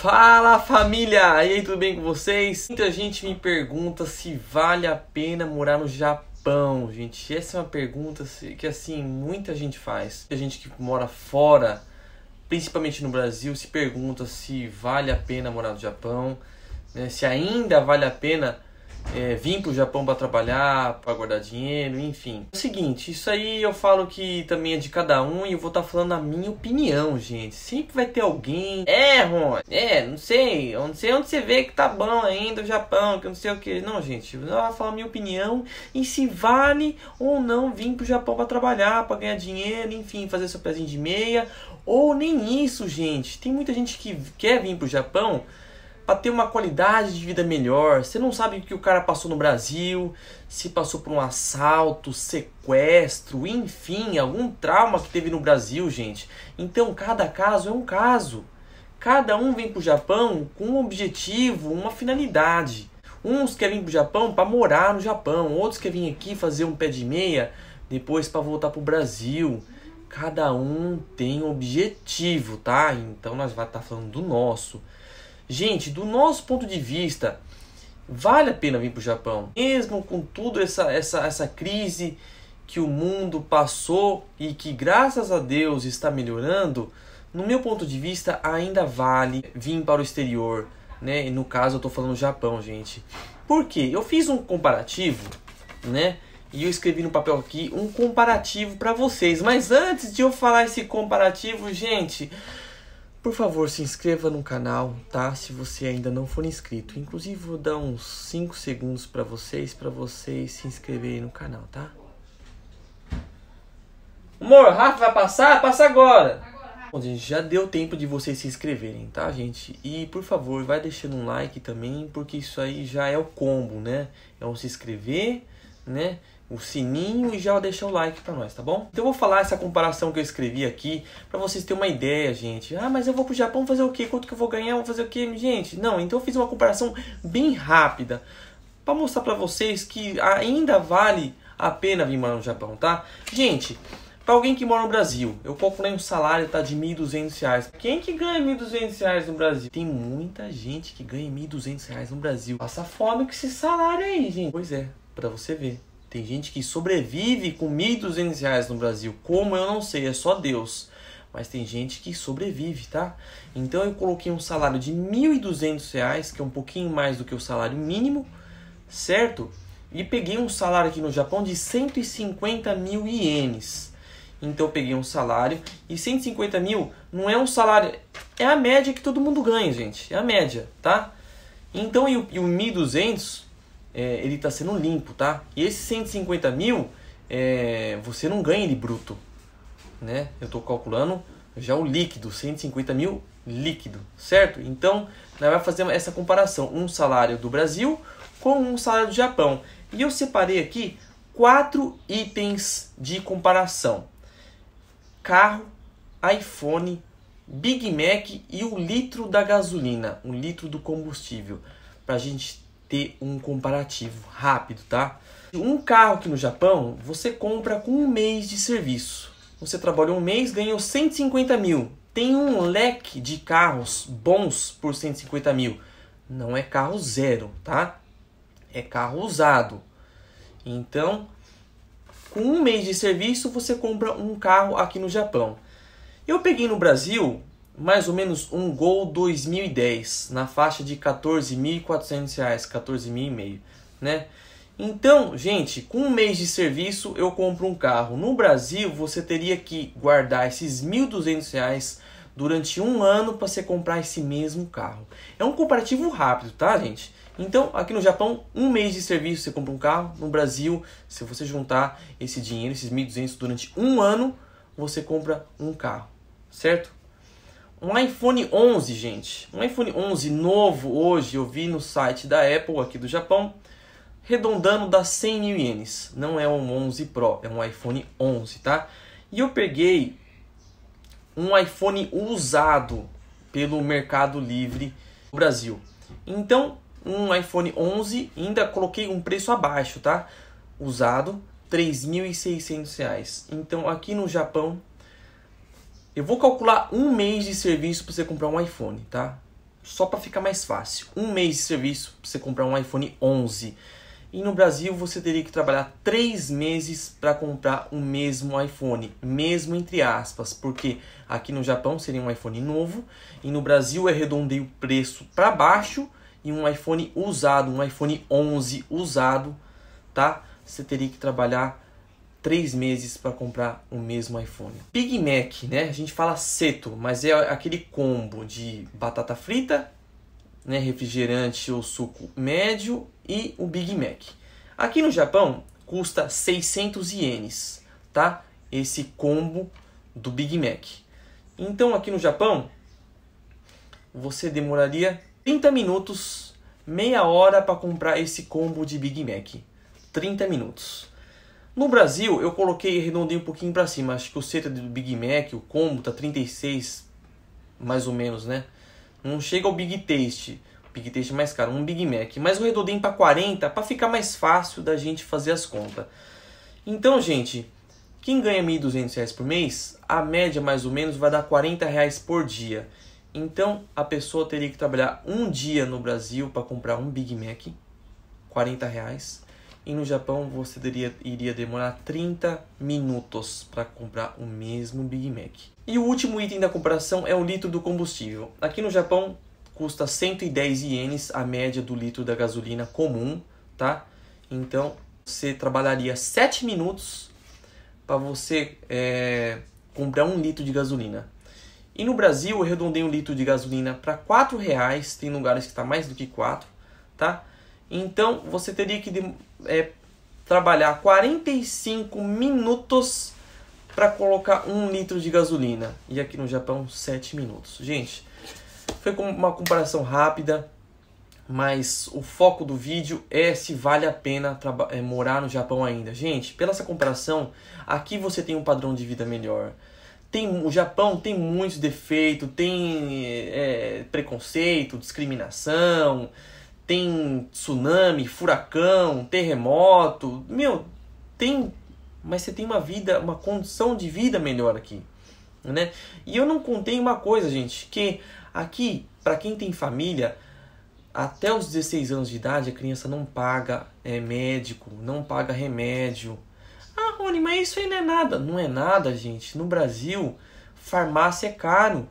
Fala família! E aí, tudo bem com vocês? Muita gente me pergunta se vale a pena morar no Japão, gente. Essa é uma pergunta que, assim, muita gente faz. Muita gente que mora fora, principalmente no Brasil, se pergunta se vale a pena morar no Japão, né? se ainda vale a pena é, vim para o Japão para trabalhar, para guardar dinheiro, enfim. É o seguinte, isso aí eu falo que também é de cada um e eu vou estar tá falando a minha opinião, gente. Sempre vai ter alguém. É, Ron, é, não sei, não sei onde você vê que tá bom ainda o Japão, que não sei o que. Não, gente, eu vou falar a minha opinião e se vale ou não vir para o Japão para trabalhar, para ganhar dinheiro, enfim, fazer seu pezinho de meia. Ou nem isso, gente. Tem muita gente que quer vir para o Japão para ter uma qualidade de vida melhor. Você não sabe o que o cara passou no Brasil, se passou por um assalto, sequestro, enfim, algum trauma que teve no Brasil, gente. Então cada caso é um caso. Cada um vem para o Japão com um objetivo, uma finalidade. Uns querem vir para o Japão para morar no Japão, outros querem vir aqui fazer um pé de meia, depois para voltar para o Brasil. Cada um tem um objetivo, tá? Então nós vamos estar tá falando do nosso. Gente, do nosso ponto de vista, vale a pena vir para o Japão. Mesmo com tudo essa, essa, essa crise que o mundo passou e que graças a Deus está melhorando, no meu ponto de vista ainda vale vir para o exterior, né? E no caso eu estou falando Japão, gente. Por quê? Eu fiz um comparativo, né? E eu escrevi no papel aqui um comparativo para vocês. Mas antes de eu falar esse comparativo, gente, por favor, se inscreva no canal, tá? Se você ainda não for inscrito. Inclusive, vou dar uns 5 segundos para vocês, para vocês se inscreverem no canal, tá? Amor, Rafa vai passar? Passa agora! Bom, gente, já deu tempo de vocês se inscreverem, tá, gente? E, por favor, vai deixando um like também, porque isso aí já é o combo, né? É um se inscrever, né? o sininho e já deixa o like para nós, tá bom? Então eu vou falar essa comparação que eu escrevi aqui para vocês terem uma ideia, gente. Ah, mas eu vou pro Japão fazer o quê? Quanto que eu vou ganhar? Vou fazer o quê? Gente, não, então eu fiz uma comparação bem rápida para mostrar para vocês que ainda vale a pena vir morar no Japão, tá? Gente, para alguém que mora no Brasil, eu calculei um salário tá de 1.200 reais. Quem que ganha 1.200 reais no Brasil? Tem muita gente que ganha 1.200 reais no Brasil. Passa fome com esse salário aí, gente. Pois é, para você ver. Tem gente que sobrevive com 1.200 reais no Brasil. Como eu não sei, é só Deus. Mas tem gente que sobrevive, tá? Então eu coloquei um salário de 1.200 reais, que é um pouquinho mais do que o salário mínimo, certo? E peguei um salário aqui no Japão de 150 mil ienes. Então eu peguei um salário e 150 mil não é um salário, é a média que todo mundo ganha, gente. É a média, tá? Então e o, e o 1.200 é, ele está sendo limpo, tá? E esses 150 mil, é, você não ganha ele bruto, né? Eu estou calculando já o líquido, 150 mil líquido, certo? Então, nós vai fazer essa comparação, um salário do Brasil com um salário do Japão. E eu separei aqui quatro itens de comparação. Carro, iPhone, Big Mac e o litro da gasolina, um litro do combustível, para a gente ter um comparativo rápido, tá? Um carro aqui no Japão, você compra com um mês de serviço. Você trabalha um mês, ganhou 150 mil. Tem um leque de carros bons por 150 mil. Não é carro zero, tá? É carro usado. Então, com um mês de serviço, você compra um carro aqui no Japão. Eu peguei no Brasil mais ou menos um Gol 2010 na faixa de 14.400 reais, 14.500, né? Então, gente, com um mês de serviço eu compro um carro. No Brasil, você teria que guardar esses 1.200 reais durante um ano para você comprar esse mesmo carro. É um comparativo rápido, tá, gente? Então, aqui no Japão, um mês de serviço você compra um carro. No Brasil, se você juntar esse dinheiro, esses 1.200 durante um ano, você compra um carro, certo? Um iPhone 11, gente. Um iPhone 11 novo hoje, eu vi no site da Apple aqui do Japão, redondando dá 100 mil ienes. Não é um 11 Pro, é um iPhone 11, tá? E eu peguei um iPhone usado pelo Mercado Livre do Brasil. Então, um iPhone 11, ainda coloquei um preço abaixo, tá? Usado, R$ 3.600. Então, aqui no Japão, eu vou calcular um mês de serviço para você comprar um iPhone, tá? Só para ficar mais fácil. Um mês de serviço para você comprar um iPhone 11. E no Brasil você teria que trabalhar três meses para comprar o mesmo iPhone, mesmo entre aspas, porque aqui no Japão seria um iPhone novo e no Brasil é redondeio o preço para baixo e um iPhone usado, um iPhone 11 usado, tá? Você teria que trabalhar três meses para comprar o mesmo iPhone. Big Mac, né? A gente fala seto, mas é aquele combo de batata frita, né, refrigerante ou suco médio e o Big Mac. Aqui no Japão custa 600 ienes, tá? Esse combo do Big Mac. Então aqui no Japão você demoraria 30 minutos, meia hora para comprar esse combo de Big Mac. 30 minutos. No Brasil, eu coloquei arredondei um pouquinho para cima. Acho que o seta do Big Mac, o combo, tá 36, mais ou menos, né? Não chega ao Big Taste. O Big Taste é mais caro, um Big Mac. Mas eu arredondei para 40 para ficar mais fácil da gente fazer as contas. Então, gente, quem ganha R$ 1.200 por mês, a média mais ou menos vai dar R$ reais por dia. Então, a pessoa teria que trabalhar um dia no Brasil para comprar um Big Mac, 40 reais e no Japão você iria, iria demorar 30 minutos para comprar o mesmo Big Mac. E o último item da comparação é o litro do combustível. Aqui no Japão custa 110 ienes a média do litro da gasolina comum, tá? Então você trabalharia 7 minutos para você é, comprar um litro de gasolina. E no Brasil eu redondei um litro de gasolina para 4 reais, tem lugares que está mais do que 4, tá? Então você teria que é, trabalhar 45 minutos para colocar um litro de gasolina. E aqui no Japão, 7 minutos. Gente, foi uma comparação rápida, mas o foco do vídeo é se vale a pena é, morar no Japão ainda. Gente, pela essa comparação, aqui você tem um padrão de vida melhor. Tem, o Japão tem muitos defeitos, tem é, preconceito, discriminação, tem tsunami, furacão, terremoto, meu, tem, mas você tem uma vida, uma condição de vida melhor aqui, né? E eu não contei uma coisa, gente, que aqui, para quem tem família, até os 16 anos de idade a criança não paga é, médico, não paga remédio. Ah, Rony, mas isso aí não é nada. Não é nada, gente. No Brasil, farmácia é caro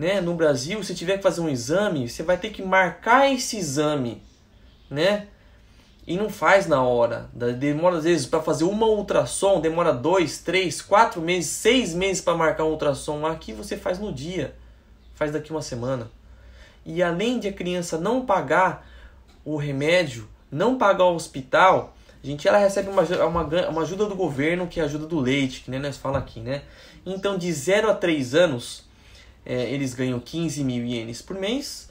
né? No Brasil, se tiver que fazer um exame, você vai ter que marcar esse exame, né? E não faz na hora. Demora às vezes para fazer uma ultrassom, demora dois, três, quatro meses, seis meses para marcar um ultrassom. Aqui você faz no dia, faz daqui uma semana. E além de a criança não pagar o remédio, não pagar o hospital, a gente ela recebe uma, uma, uma ajuda do governo, que é a ajuda do leite, que nem nós fala aqui, né? Então, de 0 a 3 anos, é, eles ganham 15 mil ienes por mês.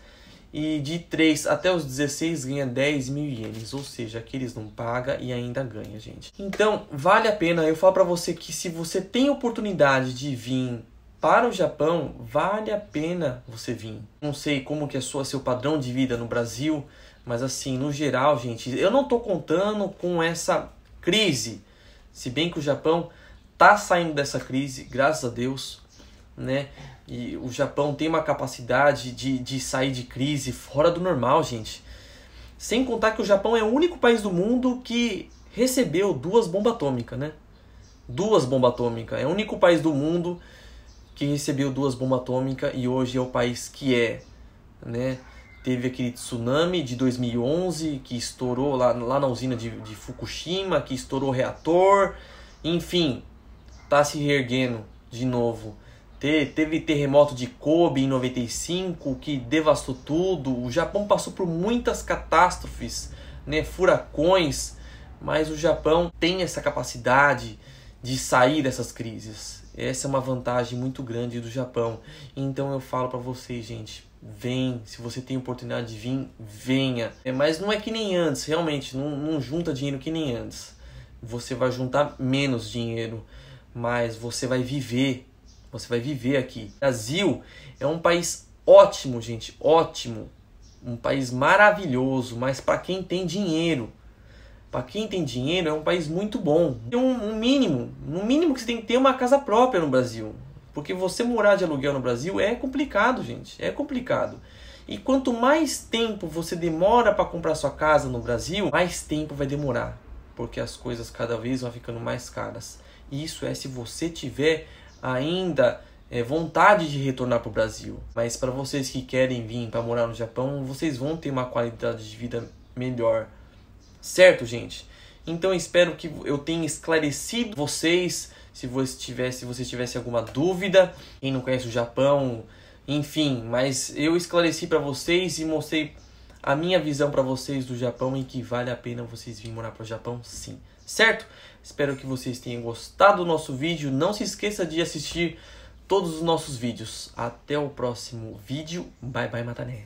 E de 3 até os 16 ganha 10 mil ienes, ou seja, aqueles não paga e ainda ganha, gente. Então, vale a pena, eu falo para você que se você tem oportunidade de vir para o Japão, vale a pena você vir. Não sei como que é sua, seu padrão de vida no Brasil, mas assim, no geral, gente, eu não tô contando com essa crise. Se bem que o Japão tá saindo dessa crise, graças a Deus, né? E o Japão tem uma capacidade de, de sair de crise fora do normal, gente. Sem contar que o Japão é o único país do mundo que recebeu duas bombas atômicas, né? Duas bombas atômicas. É o único país do mundo que recebeu duas bombas atômicas e hoje é o país que é, né? Teve aquele tsunami de 2011 que estourou lá, lá na usina de, de Fukushima, que estourou o reator. Enfim, tá se reerguendo de novo teve terremoto de Kobe em 95 que devastou tudo. O Japão passou por muitas catástrofes, né, furacões, mas o Japão tem essa capacidade de sair dessas crises. Essa é uma vantagem muito grande do Japão. Então eu falo para vocês, gente, vem, se você tem oportunidade de vir, venha. É, mas não é que nem antes, realmente, não, não junta dinheiro que nem antes. Você vai juntar menos dinheiro, mas você vai viver você vai viver aqui. O Brasil é um país ótimo, gente, ótimo. Um país maravilhoso, mas para quem tem dinheiro, para quem tem dinheiro, é um país muito bom. Tem um, um mínimo, no um mínimo que você tem que ter uma casa própria no Brasil. Porque você morar de aluguel no Brasil é complicado, gente. É complicado. E quanto mais tempo você demora para comprar sua casa no Brasil, mais tempo vai demorar. Porque as coisas cada vez vão ficando mais caras. E isso é se você tiver ainda é, vontade de retornar para o Brasil. Mas para vocês que querem vir para morar no Japão, vocês vão ter uma qualidade de vida melhor. Certo, gente? Então espero que eu tenha esclarecido vocês. Se você tivesse, se você tivesse alguma dúvida, quem não conhece o Japão, enfim, mas eu esclareci para vocês e mostrei a minha visão para vocês do Japão e que vale a pena vocês virem morar para o Japão, sim. Certo? Espero que vocês tenham gostado do nosso vídeo. Não se esqueça de assistir todos os nossos vídeos. Até o próximo vídeo. Bye bye, Matané.